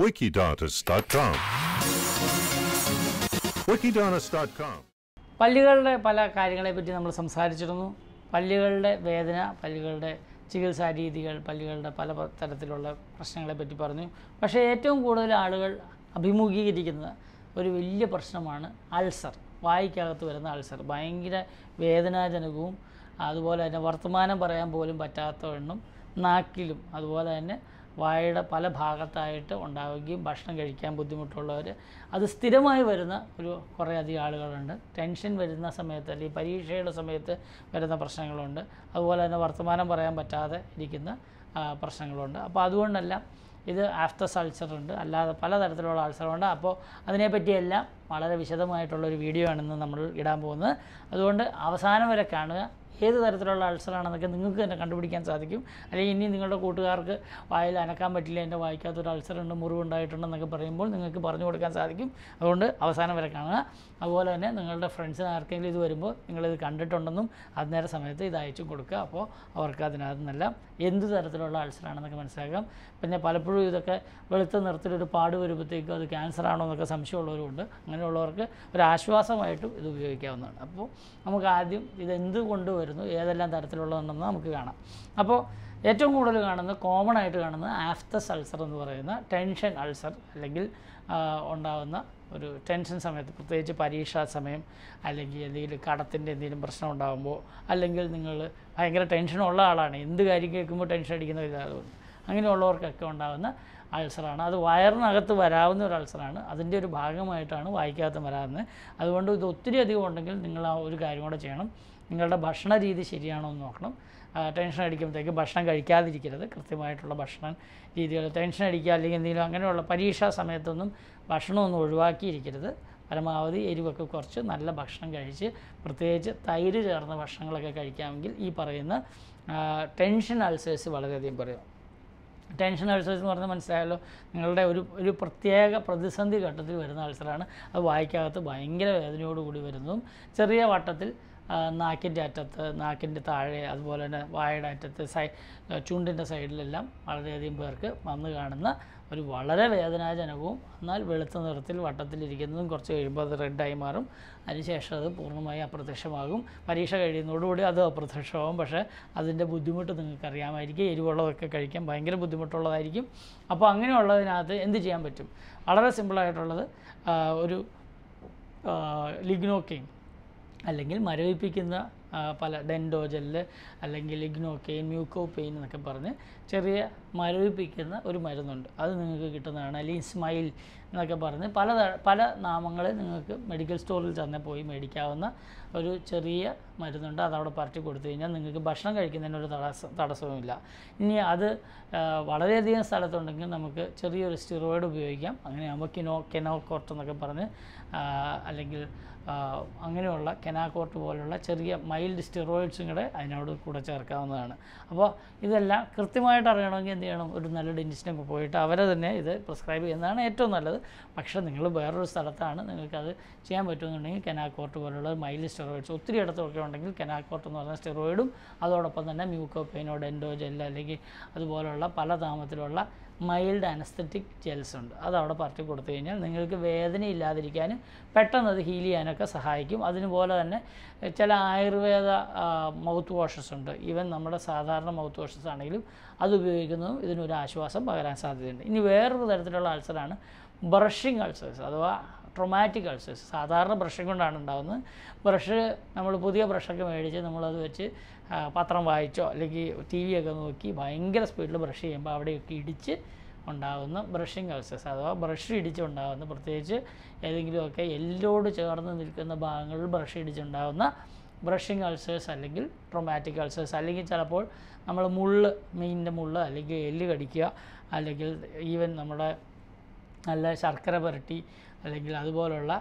wikidatas.com wikidatas.com പല്ലുകളുടെ പല കാര്യങ്ങളെ പറ്റി നമ്മൾ സംസാരിച്ചിരുന്നു പല്ലുകളുടെ വേദന പല്ലുകളുടെ ചികിത്സാ രീതികൾ പല്ലുകളുടെ പല തരത്തിലുള്ള പറ്റി പറഞ്ഞു പക്ഷേ ഏറ്റവും കൂടുതൽ ആളുകൾ അഭിമുഖീകരിക്കുന്ന ഒരു വലിയ പ്രശ്നമാണ് അൾസർ വായിക്കകത്ത് വരുന്ന അൾസർ ഭയങ്കര വേദനാജനകവും അതുപോലെ തന്നെ വർത്തമാനം പറയാൻ പോലും പറ്റാത്ത എണ്ണം നാക്കിലും അതുപോലെ തന്നെ വായയുടെ പല ഭാഗത്തായിട്ട് ഉണ്ടാവുകയും ഭക്ഷണം കഴിക്കാൻ ബുദ്ധിമുട്ടുള്ളവർ അത് സ്ഥിരമായി വരുന്ന ഒരു കുറേയധികം ആളുകളുണ്ട് ടെൻഷൻ വരുന്ന സമയത്ത് അല്ലെങ്കിൽ പരീക്ഷയുടെ സമയത്ത് വരുന്ന പ്രശ്നങ്ങളുണ്ട് അതുപോലെ തന്നെ വർത്തമാനം പറയാൻ പറ്റാതെ ഇരിക്കുന്ന പ്രശ്നങ്ങളുണ്ട് അപ്പോൾ അതുകൊണ്ടല്ല ഇത് ആഫ്റ്റർ സൾച്ചർ ഉണ്ട് അല്ലാതെ പലതരത്തിലുള്ള അൾസറുണ്ട് അപ്പോൾ അതിനെപ്പറ്റിയെല്ലാം വളരെ വിശദമായിട്ടുള്ളൊരു വീഡിയോ ആണ് നമ്മൾ ഇടാൻ പോകുന്നത് അതുകൊണ്ട് അവസാനം വരെ കാണുക ഏത് തരത്തിലുള്ള അൾസറാണെന്നൊക്കെ നിങ്ങൾക്ക് തന്നെ കണ്ടുപിടിക്കാൻ സാധിക്കും അല്ലെങ്കിൽ ഇനി നിങ്ങളുടെ കൂട്ടുകാർക്ക് വായിൽ അനക്കാൻ പറ്റില്ല എൻ്റെ വായിക്കാത്തൊരു അൾസറുണ്ട് മുറിവുണ്ടായിട്ടുണ്ടെന്നൊക്കെ പറയുമ്പോൾ നിങ്ങൾക്ക് പറഞ്ഞു കൊടുക്കാൻ സാധിക്കും അതുകൊണ്ട് അവസാനം വരെ കാണുക അതുപോലെ തന്നെ നിങ്ങളുടെ ഫ്രണ്ട്സിന് ആർക്കെങ്കിലും ഇത് വരുമ്പോൾ നിങ്ങളിത് കണ്ടിട്ടുണ്ടെന്നും അന്നേരം സമയത്ത് ഇത് അയച്ചു കൊടുക്കുക അപ്പോൾ അവർക്ക് അതിനകത്ത് നല്ല എന്ത് തരത്തിലുള്ള അൾസറാണെന്നൊക്കെ മനസ്സിലാക്കാം പിന്നെ പലപ്പോഴും ഇതൊക്കെ വെളുത്ത നിറത്തിലൊരു പാട് വരുമ്പോഴത്തേക്കും അത് ക്യാൻസർ ആണോ എന്നൊക്കെ സംശയമുള്ളവരുണ്ട് അങ്ങനെയുള്ളവർക്ക് ഒരു ആശ്വാസമായിട്ടും ഇത് ഉപയോഗിക്കാവുന്നതാണ് അപ്പോൾ നമുക്ക് ആദ്യം ഇത് എന്തുകൊണ്ട് വരുന്നു ഏതെല്ലാം തരത്തിലുള്ളതുണ്ടെന്ന് നമുക്ക് കാണാം അപ്പോൾ ഏറ്റവും കൂടുതൽ കാണുന്നത് കോമൺ ആയിട്ട് കാണുന്നത് ആഫ്തസ് അൾസർ എന്ന് പറയുന്ന ടെൻഷൻ അൾസർ അല്ലെങ്കിൽ ഉണ്ടാകുന്ന ഒരു ടെൻഷൻ സമയത്ത് പ്രത്യേകിച്ച് പരീക്ഷാ സമയം അല്ലെങ്കിൽ എന്തെങ്കിലും കടത്തിൻ്റെ എന്തെങ്കിലും പ്രശ്നം ഉണ്ടാകുമ്പോൾ അല്ലെങ്കിൽ നിങ്ങൾ ഭയങ്കര ടെൻഷനുള്ള ആളാണ് എന്ത് കാര്യം കേൾക്കുമ്പോൾ ടെൻഷൻ അടിക്കുന്ന ഒരാളുണ്ട് അങ്ങനെയുള്ളവർക്കൊക്കെ ഉണ്ടാകുന്ന അൾസറാണ് അത് വയറിനകത്ത് വരാവുന്ന ഒരു അൾസറാണ് അതിൻ്റെ ഒരു ഭാഗമായിട്ടാണ് വായിക്കാത്ത വരാറുന്നത് അതുകൊണ്ട് ഇത് ഒത്തിരി അധികം ഉണ്ടെങ്കിൽ നിങ്ങൾ ആ ഒരു കാര്യം കൂടെ ചെയ്യണം നിങ്ങളുടെ ഭക്ഷണ രീതി ശരിയാണോ എന്ന് നോക്കണം ടെൻഷൻ അടിക്കുമ്പോഴത്തേക്ക് ഭക്ഷണം കഴിക്കാതിരിക്കരുത് കൃത്യമായിട്ടുള്ള ഭക്ഷണ രീതികൾ ടെൻഷൻ അടിക്കുക അല്ലെങ്കിൽ എന്തെങ്കിലും അങ്ങനെയുള്ള പരീക്ഷാ സമയത്തൊന്നും ഭക്ഷണമൊന്നും ഒഴിവാക്കിയിരിക്കരുത് പരമാവധി എരിവൊക്കെ കുറച്ച് നല്ല ഭക്ഷണം കഴിച്ച് പ്രത്യേകിച്ച് തൈര് ചേർന്ന ഭക്ഷണങ്ങളൊക്കെ കഴിക്കാമെങ്കിൽ ഈ പറയുന്ന ടെൻഷൻ അൾസേഴ്സ് വളരെയധികം കുറയും ടെൻഷൻ അൾസേഴ്സ് എന്ന് പറഞ്ഞാൽ മനസ്സിലായല്ലോ നിങ്ങളുടെ ഒരു ഒരു പ്രത്യേക പ്രതിസന്ധി ഘട്ടത്തിൽ വരുന്ന അൾസറാണ് അത് വായിക്കകത്ത് ഭയങ്കര വേദനയോടുകൂടി വരുന്നതും ചെറിയ വട്ടത്തിൽ നാക്കിൻ്റെ അറ്റത്ത് നാക്കിൻ്റെ താഴെ അതുപോലെ തന്നെ വായയുടെ അറ്റത്ത് സൈ ചൂണ്ടിൻ്റെ സൈഡിലെല്ലാം വളരെയധികം പേർക്ക് വന്നു കാണുന്ന ഒരു വളരെ വേദനാജനകവും എന്നാൽ വെളുത്ത നിറത്തിൽ വട്ടത്തിലിരിക്കുന്നതും കുറച്ച് കഴിയുമ്പോൾ അത് റെഡായി മാറും അതിനുശേഷം അത് പൂർണ്ണമായി അപ്രത്യക്ഷമാകും പരീക്ഷ കഴിയുന്നതോടുകൂടി അത് അപ്രത്യക്ഷമാകും പക്ഷേ അതിൻ്റെ ബുദ്ധിമുട്ട് നിങ്ങൾക്ക് അറിയാമായിരിക്കും എരിവുള്ളതൊക്കെ കഴിക്കാൻ ഭയങ്കര ബുദ്ധിമുട്ടുള്ളതായിരിക്കും അപ്പോൾ അങ്ങനെയുള്ളതിനകത്ത് എന്ത് ചെയ്യാൻ പറ്റും വളരെ സിമ്പിളായിട്ടുള്ളത് ഒരു ലിഗ്നോക്കിങ് അല്ലെങ്കിൽ മരവിപ്പിക്കുന്ന പല ഡെൻഡോ ജെല്ല് അല്ലെങ്കിൽ ഇഗ്നോക്കെയിൻ പെയിൻ എന്നൊക്കെ പറഞ്ഞ് ചെറിയ മരവിപ്പിക്കുന്ന ഒരു മരുന്നുണ്ട് അത് നിങ്ങൾക്ക് കിട്ടുന്നതാണ് അല്ലെങ്കിൽ സ്മൈൽ എന്നൊക്കെ പറഞ്ഞ് പല പല നാമങ്ങൾ നിങ്ങൾക്ക് മെഡിക്കൽ സ്റ്റോറിൽ തന്നെ പോയി മേടിക്കാവുന്ന ഒരു ചെറിയ മരുന്നുണ്ട് അതവിടെ പറ്റി കൊടുത്തു കഴിഞ്ഞാൽ നിങ്ങൾക്ക് ഭക്ഷണം കഴിക്കുന്നതിന് ഒരു തടസ്സം തടസ്സവുമില്ല ഇനി അത് വളരെയധികം സ്ഥലത്തുണ്ടെങ്കിൽ നമുക്ക് ചെറിയൊരു സ്റ്റിറോയിഡ് ഉപയോഗിക്കാം അങ്ങനെയാകുമ്പോൾ കിനോ കെനോകോർട്ട് എന്നൊക്കെ പറഞ്ഞ് അല്ലെങ്കിൽ അങ്ങനെയുള്ള കെനാകോർട്ട് പോലുള്ള ചെറിയ മൈൽഡ് സ്റ്റിറോയിഡ്സും കൂടെ അതിനോട് കൂടെ ചേർക്കാവുന്നതാണ് അപ്പോൾ ഇതെല്ലാം കൃത്യമായിട്ട് അറിയണമെങ്കിൽ എന്ത് ചെയ്യണം ഒരു നല്ല ഡെൻറ്റിസ്റ്റിനൊക്കെ പോയിട്ട് അവരെ തന്നെ ഇത് പ്രിസ്ക്രൈബ് ചെയ്യുന്നതാണ് ഏറ്റവും നല്ലത് പക്ഷേ നിങ്ങൾ വേറൊരു സ്ഥലത്താണ് നിങ്ങൾക്കത് ചെയ്യാൻ പറ്റുമെന്നുണ്ടെങ്കിൽ കെനാക്കോർട്ട് പോലുള്ള മൈൽ സ്റ്റെറോയിഡ്സ് ഒത്തിരി ഇടത്തൊക്കെ ഉണ്ടെങ്കിൽ കെനാക്കോർട്ട് എന്ന് പറഞ്ഞ സ്റ്റെറോയിഡും അതോടൊപ്പം തന്നെ മ്യൂക്കോപ്പെയിനോ ഡെൻഡോ ജെൽ അല്ലെങ്കിൽ അതുപോലുള്ള പല താമത്തിലുള്ള മൈൽഡ് അനസ്തറ്റിക് ജെൽസ് ഉണ്ട് അത് അവിടെ പററ്റി കൊടുത്തു കഴിഞ്ഞാൽ നിങ്ങൾക്ക് വേദന ഇല്ലാതിരിക്കാനും പെട്ടെന്ന് അത് ഹീൽ ചെയ്യാനൊക്കെ സഹായിക്കും അതിനുപോലെ തന്നെ ചില ആയുർവേദ മൗത്ത് വാഷസ് ഉണ്ട് ഈവൻ നമ്മുടെ സാധാരണ മൗത്ത് വാഷസ് ആണെങ്കിലും അത് ഉപയോഗിക്കുന്നതും ഇതിനൊരു ആശ്വാസം പകരാൻ സാധ്യതയുണ്ട് ഇനി വേറൊരു തരത്തിലുള്ള അൾസറാണ് ബ്രഷിങ് അൾസേഴ്സ് അഥവാ ട്രൊമാറ്റിക് അൾസേഴ്സ് സാധാരണ ബ്രഷ് കൊണ്ടാണ് ഉണ്ടാകുന്നത് ബ്രഷ് നമ്മൾ പുതിയ ബ്രഷൊക്കെ മേടിച്ച് നമ്മളത് വെച്ച് പത്രം വായിച്ചോ അല്ലെങ്കിൽ ടി ഒക്കെ നോക്കി ഭയങ്കര സ്പീഡിൽ ബ്രഷ് ചെയ്യുമ്പോൾ അവിടെയൊക്കെ ഇടിച്ച് ഉണ്ടാകുന്ന ബ്രഷിങ് അൾസേഴ്സ് അഥവാ ബ്രഷ് ഇടിച്ചുണ്ടാകുന്ന പ്രത്യേകിച്ച് ഏതെങ്കിലുമൊക്കെ എല്ലോട് ചേർന്ന് നിൽക്കുന്ന ഭാഗങ്ങളിൽ ബ്രഷ് ഇടിച്ചുണ്ടാകുന്ന ബ്രഷിങ് അൾസേഴ്സ് അല്ലെങ്കിൽ ട്രൊമാറ്റിക് അൾസേഴ്സ് അല്ലെങ്കിൽ ചിലപ്പോൾ നമ്മൾ മുള്ള് മീനിൻ്റെ മുള്ള് അല്ലെങ്കിൽ എല്ല് കടിക്കുക അല്ലെങ്കിൽ ഈവൻ നമ്മുടെ നല്ല ശർക്കര പുരട്ടി അല്ലെങ്കിൽ അതുപോലുള്ള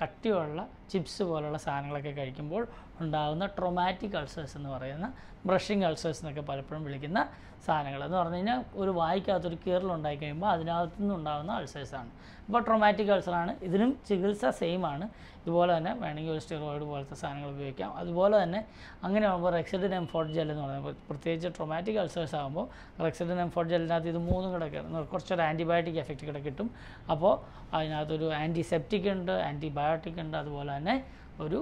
കട്ടിയുള്ള ചിപ്സ് പോലുള്ള സാധനങ്ങളൊക്കെ കഴിക്കുമ്പോൾ ഉണ്ടാകുന്ന ട്രൊമാറ്റിക് അൾസേഴ്സ് എന്ന് പറയുന്ന ബ്രഷിങ് അൾസേഴ്സ് എന്നൊക്കെ പലപ്പോഴും വിളിക്കുന്ന സാധനങ്ങൾ എന്ന് പറഞ്ഞു കഴിഞ്ഞാൽ ഒരു വായിക്കകത്തൊരു ഉണ്ടായി കഴിയുമ്പോൾ അതിനകത്തു നിന്നുണ്ടാകുന്ന അൾസേഴ്സാണ് അപ്പോൾ ട്രൊമാറ്റിക് അൾസറാണ് ഇതിനും ചികിത്സ സെയിം ആണ് ഇതുപോലെ തന്നെ വേണമെങ്കിൽ ഒരു സ്റ്റിറോയിഡ് പോലത്തെ സാധനങ്ങൾ ഉപയോഗിക്കാം അതുപോലെ തന്നെ അങ്ങനെ ആകുമ്പോൾ റെക്സിഡൻ എംഫോർട്ട് ജെൽ എന്ന് പറയുന്നത് പ്രത്യേകിച്ച് ട്രൊമാറ്റിക് അൾസേഴ്സ് ആകുമ്പോൾ റെക്സിഡൻ എംഫോർട്ട് ജെല്ലിനകത്ത് ഇത് മൂന്നും കിടക്കുന്നത് കുറച്ചൊരു ആൻറ്റിബയോട്ടിക് എഫക്റ്റ് കിടക്കിട്ടും അപ്പോൾ അതിനകത്തൊരു ആൻറ്റിസെപ്റ്റിക് ഉണ്ട് ആൻറ്റിബയോട്ടിക് ഉണ്ട് അതുപോലെ തന്നെ ഒരു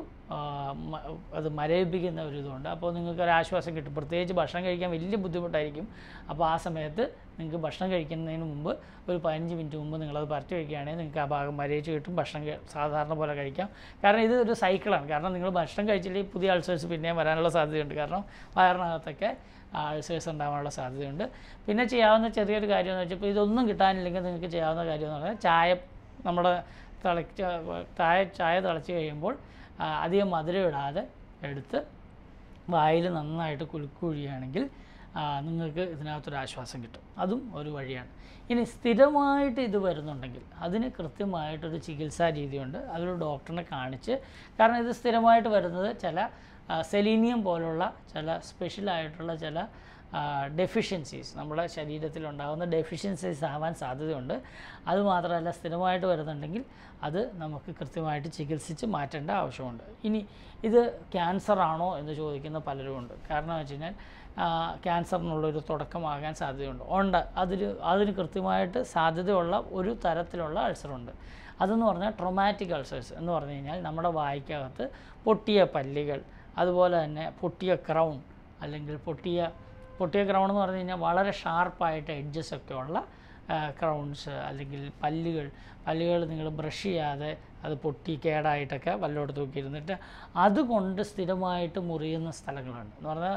അത് മരവിപ്പിക്കുന്ന ഒരു ഇതുണ്ട് അപ്പോൾ നിങ്ങൾക്ക് ഒരു ആശ്വാസം കിട്ടും പ്രത്യേകിച്ച് ഭക്ഷണം കഴിക്കാൻ വലിയ ബുദ്ധിമുട്ടായിരിക്കും അപ്പോൾ ആ സമയത്ത് നിങ്ങൾക്ക് ഭക്ഷണം കഴിക്കുന്നതിന് മുമ്പ് ഒരു പതിനഞ്ച് മിനിറ്റ് മുമ്പ് നിങ്ങളത് പറിച്ചു വയ്ക്കുകയാണെങ്കിൽ നിങ്ങൾക്ക് ആ ഭാഗം മരവിച്ച് കിട്ടും ഭക്ഷണം സാധാരണ പോലെ കഴിക്കാം കാരണം ഇത് ഒരു സൈക്കിളാണ് കാരണം നിങ്ങൾ ഭക്ഷണം കഴിച്ചില്ലെങ്കിൽ പുതിയ അൾസേഴ്സ് പിന്നെയും വരാനുള്ള സാധ്യതയുണ്ട് കാരണം വയറിനകത്തൊക്കെ അൾസേഴ്സ് ഉണ്ടാകാനുള്ള സാധ്യതയുണ്ട് പിന്നെ ചെയ്യാവുന്ന ചെറിയൊരു കാര്യം എന്ന് വെച്ചപ്പോൾ ഇതൊന്നും കിട്ടാനില്ലെങ്കിൽ നിങ്ങൾക്ക് ചെയ്യാവുന്ന കാര്യം എന്ന് പറഞ്ഞാൽ ചായ നമ്മുടെ തിളച്ച താഴെ ചായ തിളച്ച് കഴിയുമ്പോൾ അധികം മധുരം ഇടാതെ എടുത്ത് വായിൽ നന്നായിട്ട് കുലുക്കുഴിയാണെങ്കിൽ നിങ്ങൾക്ക് ഇതിനകത്തൊരു ആശ്വാസം കിട്ടും അതും ഒരു വഴിയാണ് ഇനി സ്ഥിരമായിട്ട് ഇത് വരുന്നുണ്ടെങ്കിൽ അതിന് കൃത്യമായിട്ടൊരു ചികിത്സാ രീതിയുണ്ട് അതൊരു ഡോക്ടറിനെ കാണിച്ച് കാരണം ഇത് സ്ഥിരമായിട്ട് വരുന്നത് ചില സെലീനിയം പോലുള്ള ചില സ്പെഷ്യലായിട്ടുള്ള ചില ഡെഫിഷ്യൻസീസ് നമ്മുടെ ശരീരത്തിൽ ഉണ്ടാകുന്ന ഡെഫിഷ്യൻസീസ് ആവാൻ സാധ്യതയുണ്ട് അതുമാത്രമല്ല സ്ഥിരമായിട്ട് വരുന്നുണ്ടെങ്കിൽ അത് നമുക്ക് കൃത്യമായിട്ട് ചികിത്സിച്ച് മാറ്റേണ്ട ആവശ്യമുണ്ട് ഇനി ഇത് ക്യാൻസർ ആണോ എന്ന് ചോദിക്കുന്ന പലരുമുണ്ട് കാരണം വെച്ച് കഴിഞ്ഞാൽ ക്യാൻസറിനുള്ളൊരു തുടക്കമാകാൻ സാധ്യതയുണ്ട് ഉണ്ട് അതിൽ അതിന് കൃത്യമായിട്ട് സാധ്യതയുള്ള ഒരു തരത്തിലുള്ള അൾസറുണ്ട് അതെന്ന് പറഞ്ഞാൽ ട്രൊമാറ്റിക് അൾസേഴ്സ് എന്ന് പറഞ്ഞു കഴിഞ്ഞാൽ നമ്മുടെ വായിക്കകത്ത് പൊട്ടിയ പല്ലുകൾ അതുപോലെ തന്നെ പൊട്ടിയ ക്രൗൺ അല്ലെങ്കിൽ പൊട്ടിയ പൊട്ടിയ ക്രൗൺ എന്ന് പറഞ്ഞു കഴിഞ്ഞാൽ വളരെ ഷാർപ്പായിട്ട് എഡ്ജസ് ഒക്കെ ഉള്ള ക്രൗൺസ് അല്ലെങ്കിൽ പല്ലുകൾ പല്ലുകൾ നിങ്ങൾ ബ്രഷ് ചെയ്യാതെ അത് പൊട്ടി കേടായിട്ടൊക്കെ പല്ലോടത്ത് തൂക്കിയിരുന്നിട്ട് അതുകൊണ്ട് സ്ഥിരമായിട്ട് മുറിയുന്ന സ്ഥലങ്ങളുണ്ട് എന്ന് പറഞ്ഞാൽ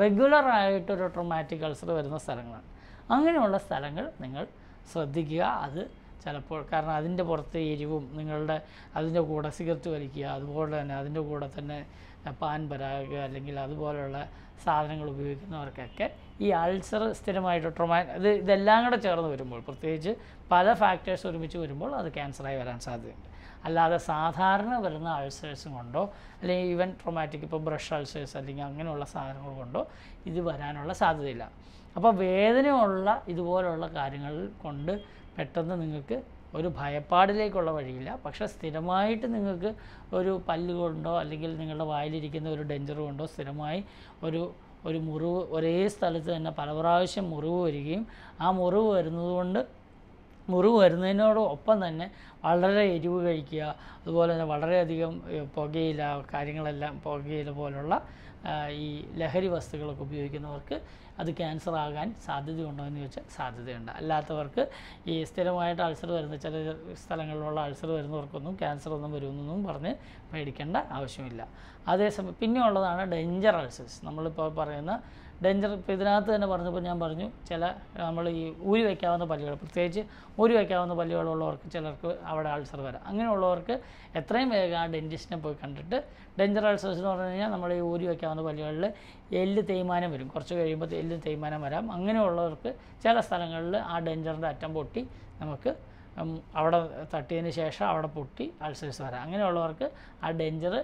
റെഗുലറായിട്ടൊരു ട്രൊമാറ്റിക് അൾസർ വരുന്ന സ്ഥലങ്ങളാണ് അങ്ങനെയുള്ള സ്ഥലങ്ങൾ നിങ്ങൾ ശ്രദ്ധിക്കുക അത് ചിലപ്പോൾ കാരണം അതിൻ്റെ പുറത്തെ എരിവും നിങ്ങളുടെ അതിൻ്റെ കൂടെ സിഗരറ്റ് വലിക്കുക അതുപോലെ തന്നെ അതിൻ്റെ കൂടെ തന്നെ പാൻ പരാഗയോ അല്ലെങ്കിൽ അതുപോലുള്ള സാധനങ്ങൾ ഉപയോഗിക്കുന്നവർക്കൊക്കെ ഈ അൾസർ സ്ഥിരമായിട്ട് ട്രൊമാ ഇത് ഇതെല്ലാം കൂടെ ചേർന്ന് വരുമ്പോൾ പ്രത്യേകിച്ച് പല ഫാക്ടേഴ്സ് ഒരുമിച്ച് വരുമ്പോൾ അത് ക്യാൻസറായി വരാൻ സാധ്യതയുണ്ട് അല്ലാതെ സാധാരണ വരുന്ന അൾസേഴ്സ് കൊണ്ടോ അല്ലെങ്കിൽ ഈവൻ ട്രൊമാറ്റിക് ഇപ്പോൾ ബ്രഷ് അൾസേഴ്സ് അല്ലെങ്കിൽ അങ്ങനെയുള്ള സാധനങ്ങൾ കൊണ്ടോ ഇത് വരാനുള്ള സാധ്യതയില്ല അപ്പോൾ വേദനയുള്ള ഇതുപോലുള്ള കാര്യങ്ങൾ കൊണ്ട് പെട്ടെന്ന് നിങ്ങൾക്ക് ഒരു ഭയപ്പാടിലേക്കുള്ള വഴിയില്ല പക്ഷെ സ്ഥിരമായിട്ട് നിങ്ങൾക്ക് ഒരു പല്ല് കൊണ്ടോ അല്ലെങ്കിൽ നിങ്ങളുടെ വായിലിരിക്കുന്ന ഒരു ഡെഞ്ചർ കൊണ്ടോ സ്ഥിരമായി ഒരു ഒരു മുറിവ് ഒരേ സ്ഥലത്ത് തന്നെ പല പ്രാവശ്യം മുറിവ് വരികയും ആ മുറിവ് വരുന്നതുകൊണ്ട് മുറിവ് വരുന്നതിനോടൊപ്പം തന്നെ വളരെ എരിവ് കഴിക്കുക അതുപോലെ തന്നെ വളരെയധികം പുകയില കാര്യങ്ങളെല്ലാം പുകയില പോലുള്ള ഈ ലഹരി വസ്തുക്കളൊക്കെ ഉപയോഗിക്കുന്നവർക്ക് അത് ക്യാൻസർ ആകാൻ സാധ്യതയുണ്ടോ എന്ന് ചോദിച്ചാൽ സാധ്യതയുണ്ട് അല്ലാത്തവർക്ക് ഈ സ്ഥിരമായിട്ട് അൾസർ വരുന്ന ചില സ്ഥലങ്ങളിലുള്ള അൾസർ വരുന്നവർക്കൊന്നും ക്യാൻസർ ഒന്നും വരുമെന്നൊന്നും പറഞ്ഞ് പേടിക്കേണ്ട ആവശ്യമില്ല അതേസമയം പിന്നെ ഉള്ളതാണ് ഡെഞ്ചർ അൾസേഴ്സ് നമ്മളിപ്പോൾ പറയുന്ന ഡെഞ്ചർ ഇപ്പോൾ ഇതിനകത്ത് തന്നെ പറഞ്ഞപ്പോൾ ഞാൻ പറഞ്ഞു ചില നമ്മൾ ഈ ഊരി വയ്ക്കാവുന്ന പല്ലുകൾ പ്രത്യേകിച്ച് ഊരി വയ്ക്കാവുന്ന പല്ലുകളുള്ളവർക്ക് ചിലർക്ക് അവിടെ അൾസർ വരാം അങ്ങനെയുള്ളവർക്ക് എത്രയും വേഗം ആ ഡെൻറ്റിസ്റ്റിനെ പോയി കണ്ടിട്ട് ഡെഞ്ചർ അൾസേഴ്സ് എന്ന് പറഞ്ഞു കഴിഞ്ഞാൽ നമ്മൾ ഈ ഊരി വയ്ക്കാവുന്ന പല്ലുകളിൽ എല്ല് തേയ്മാനം വരും കുറച്ച് കഴിയുമ്പോൾ എല്ല് തേയ്മാനം വരാം അങ്ങനെയുള്ളവർക്ക് ചില സ്ഥലങ്ങളിൽ ആ ഡെഞ്ചറിൻ്റെ അറ്റം പൊട്ടി നമുക്ക് അവിടെ തട്ടിയതിന് ശേഷം അവിടെ പൊട്ടി അൾസേഴ്സ് വരാം അങ്ങനെയുള്ളവർക്ക് ആ ഡെഞ്ചർ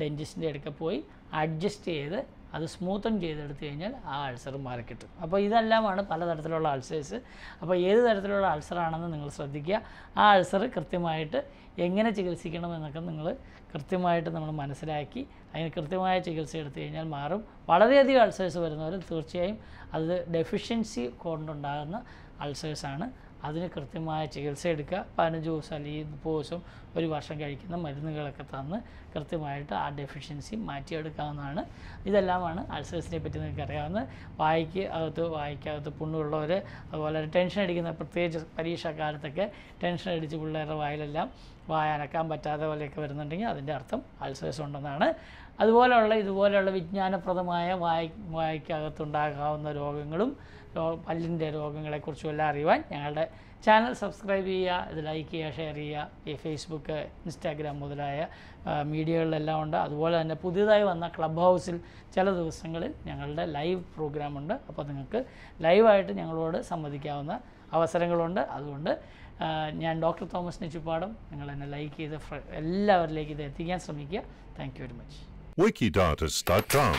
ഡെൻറ്റിസ്റ്റിൻ്റെ അടുക്ക പോയി അഡ്ജസ്റ്റ് ചെയ്ത് അത് സ്മൂത്തൺ ചെയ്തെടുത്തു കഴിഞ്ഞാൽ ആ അൾസർ മാറിക്കിട്ടും അപ്പോൾ ഇതെല്ലാമാണ് പലതരത്തിലുള്ള അൾസേഴ്സ് അപ്പോൾ ഏത് തരത്തിലുള്ള അൾസറാണെന്ന് നിങ്ങൾ ശ്രദ്ധിക്കുക ആ അൾസർ കൃത്യമായിട്ട് എങ്ങനെ എന്നൊക്കെ നിങ്ങൾ കൃത്യമായിട്ട് നമ്മൾ മനസ്സിലാക്കി അതിന് കൃത്യമായ ചികിത്സ എടുത്തു കഴിഞ്ഞാൽ മാറും വളരെയധികം അൾസേഴ്സ് വരുന്നവർ തീർച്ചയായും അത് ഡെഫിഷ്യൻസി കൊണ്ടുണ്ടാകുന്ന അൾസേഴ്സാണ് അതിന് കൃത്യമായ ചികിത്സ എടുക്കുക പതിനഞ്ച് ദിവസം അല്ലെങ്കിൽ മുപ്പത് ദിവസം ഒരു വർഷം കഴിക്കുന്ന മരുന്നുകളൊക്കെ തന്ന് കൃത്യമായിട്ട് ആ ഡെഫിഷ്യൻസി മാറ്റിയെടുക്കാവുന്നതാണ് ഇതെല്ലാമാണ് അൾസേഴ്സിനെ പറ്റി നിങ്ങൾക്ക് അറിയാവുന്ന വായിക്ക് അകത്ത് വായിക്കകത്ത് പുണ്ണുള്ളവർ അതുപോലെ ടെൻഷൻ അടിക്കുന്ന പ്രത്യേകിച്ച് കാലത്തൊക്കെ ടെൻഷൻ അടിച്ച് പിള്ളേരുടെ വായിലെല്ലാം വായനക്കാൻ പറ്റാതെ പോലെയൊക്കെ വരുന്നുണ്ടെങ്കിൽ അതിൻ്റെ അർത്ഥം അൾസേഴ്സ് ഉണ്ടെന്നാണ് അതുപോലെയുള്ള ഇതുപോലെയുള്ള വിജ്ഞാനപ്രദമായ വായ വായിക്കകത്തുണ്ടാകാവുന്ന രോഗങ്ങളും പല്ലിൻ്റെ രോഗങ്ങളെക്കുറിച്ചും എല്ലാം അറിയുവാൻ ഞങ്ങളുടെ ചാനൽ സബ്സ്ക്രൈബ് ചെയ്യുക ഇത് ലൈക്ക് ചെയ്യുക ഷെയർ ചെയ്യുക ഈ ഫേസ്ബുക്ക് ഇൻസ്റ്റാഗ്രാം മുതലായ മീഡിയകളിലെല്ലാം ഉണ്ട് അതുപോലെ തന്നെ പുതിയതായി വന്ന ക്ലബ് ഹൗസിൽ ചില ദിവസങ്ങളിൽ ഞങ്ങളുടെ ലൈവ് പ്രോഗ്രാമുണ്ട് അപ്പോൾ നിങ്ങൾക്ക് ലൈവായിട്ട് ഞങ്ങളോട് സംവദിക്കാവുന്ന അവസരങ്ങളുണ്ട് അതുകൊണ്ട് ഞാൻ ഡോക്ടർ തോമസ് നെച്ചുപാടും നിങ്ങൾ എന്നെ ലൈക്ക് ചെയ്ത് എല്ലാവരിലേക്ക് ഇത് എത്തിക്കാൻ ശ്രമിക്കുക thank you very much wikidata.com